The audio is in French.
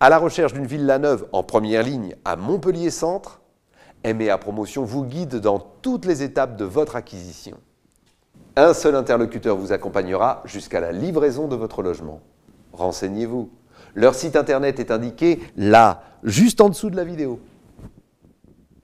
à la recherche d'une villa neuve en première ligne à Montpellier Centre, à Promotion vous guide dans toutes les étapes de votre acquisition. Un seul interlocuteur vous accompagnera jusqu'à la livraison de votre logement. Renseignez-vous. Leur site internet est indiqué là, juste en dessous de la vidéo.